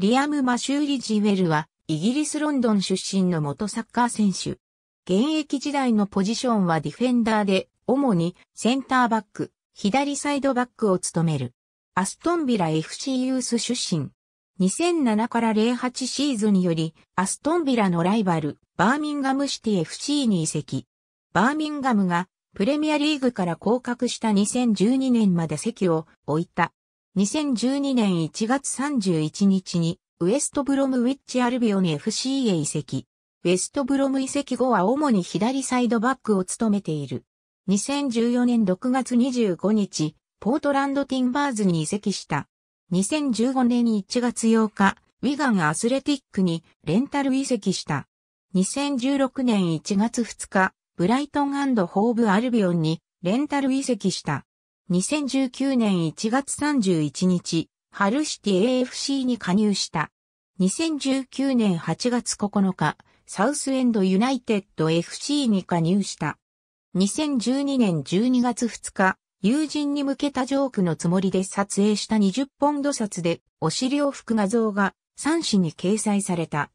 リアム・マシューリ・ジウェルは、イギリス・ロンドン出身の元サッカー選手。現役時代のポジションはディフェンダーで、主にセンターバック、左サイドバックを務める。アストンビラ FC ユース出身。2007から08シーズンにより、アストンビラのライバル、バーミンガムシティ FC に移籍。バーミンガムが、プレミアリーグから降格した2012年まで席を置いた。2012年1月31日にウエストブロムウィッチアルビオン FC へ移籍。ウエストブロム移籍後は主に左サイドバックを務めている。2014年6月25日、ポートランドティンバーズに移籍した。2015年1月8日、ウィガンアスレティックにレンタル移籍した。2016年1月2日、ブライトンホーブアルビオンにレンタル移籍した。2019年1月31日、ハルシティ AFC に加入した。2019年8月9日、サウスエンドユナイテッド FC に加入した。2012年12月2日、友人に向けたジョークのつもりで撮影した20ポンド札で、お尻を拭く画像が3紙に掲載された。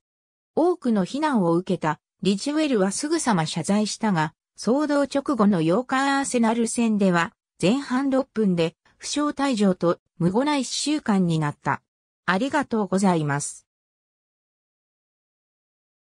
多くの非難を受けたリジウェルはすぐさま謝罪したが、騒動直後の8日アーセナル戦では前半6分で負傷退場と無後な1週間になった。ありがとうございます。